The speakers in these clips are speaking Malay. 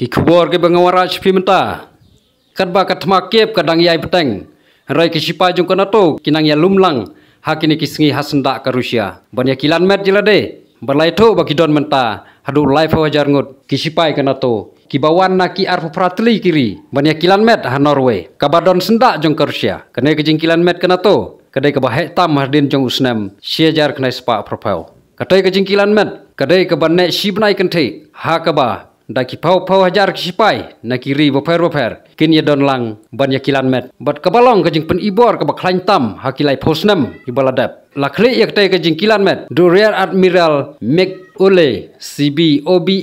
กีขวรกีบังวาราชพิมตากัดบากัดมาเก็บกัดังยายเปตงไรกิชิปาจุงกันตุกินังยาลุมลังฮักินิกิสงีฮัสนดะกับรัสเซียบันยาคิลันเมดจิลเดบันไลทุบกีดอนเมนตาฮัดูไลฟ์ฮวาจาร์งุดกิชิปายกันตุกีบาวันนักีอาร์ฟูฟราตลีกิริบันยาคิลันเมดฮานอร์เวย์กับบัดดอนสันดะจุงกับรัสเซียกันเอกจิงคิลันเมดกันตุกันเอกบะเฮตัมฮาร์ดินจุงอุสเนมเชียจาร์กันไอสปาอัพรพาวกันเอกจิงคิลันเมดกันเอกบันเนชิบไนกันเทฮักบะ đã kịp pháo pháo hai giờ kịp bay, nã kỳ ri bộ phèo bộ phèo, kinh nhật đòn lăng, bận nhật kilan mét, bật cái balong cái chừng phần ibor cái bậc khánh tâm, hạ ha kỳ lại post năm, cái bala đẹp, là khli yak tay cái chừng kilan mét, do rear admiral mick ole cb obe,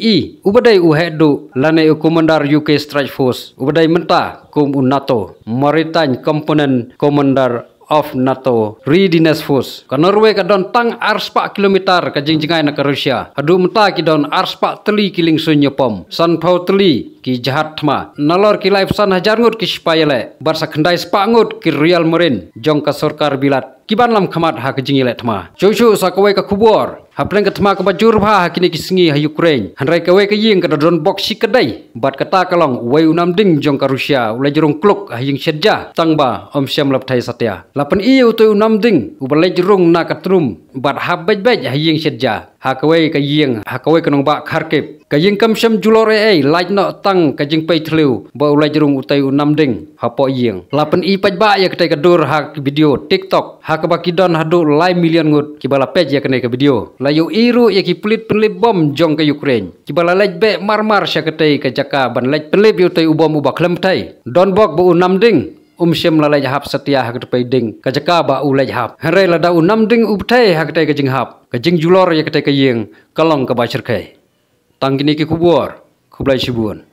ubaday u head do, là nay commander uk strike force, ubaday menta, cùng un nato, maritime component commander of NATO Readiness Force. Ka Norway ka don tang arspa kilometer ka jingjingai na ka Russia. Hadu mta ki don arspa tli kiling sunyo pom. San pau tli ki jahat thma nalor ki life san hajar ngut ki spayale barsa khandai spangut ki royal marine jong ka sarkar bilat kiban lam khamat hak jingile thma chu chu sakwai ka khubor hapleng ka thma ka bajur bha hakini ki singi ha ukraine hanrai ka wai ka ying ka drone box si kadai bat kata kalong wai unam ding jong ka russia ulai jurung kluk ha ying sedja tangba om sem lap thai satya lapan i utu unam ding ubalai jurung na katrum bat habaj baj ha ying sedja หากเวยกะยิงหากเวยกะนงบะคาร์เก็บกะยิงคำชมจุลอรเอไลน์นอตังกะยิงไปทลิวบ่อุไลจรุงอุตัยอุนำดิงหาปอยิงลาเป็นอีปัจบะยากะไตกะดูรหากวิดีโอ TikTok หากบะกิดอนหาดูไลน์มิลเลียนงุดกิบาลาเพจยากะไนกะวิดีโอลายูอีรูยากิปลิตเป็นลิบบอมจองกะยูเครนกิบาลาเลจเบมาร์มาร์ชะกะไตกะจักาบันเลจเป็นลิบอยู่ตัยอุบอมอุบะคลัมไทดอนบอกบ่อุนำดิง um shem la lejhab setia hak tepai ding ka jaka ba u lejhab hare la da unam ding upte hak te kejing hab kejing julor ye kete ke yeng kalong ka ba tangkini ki kubur kublai sibun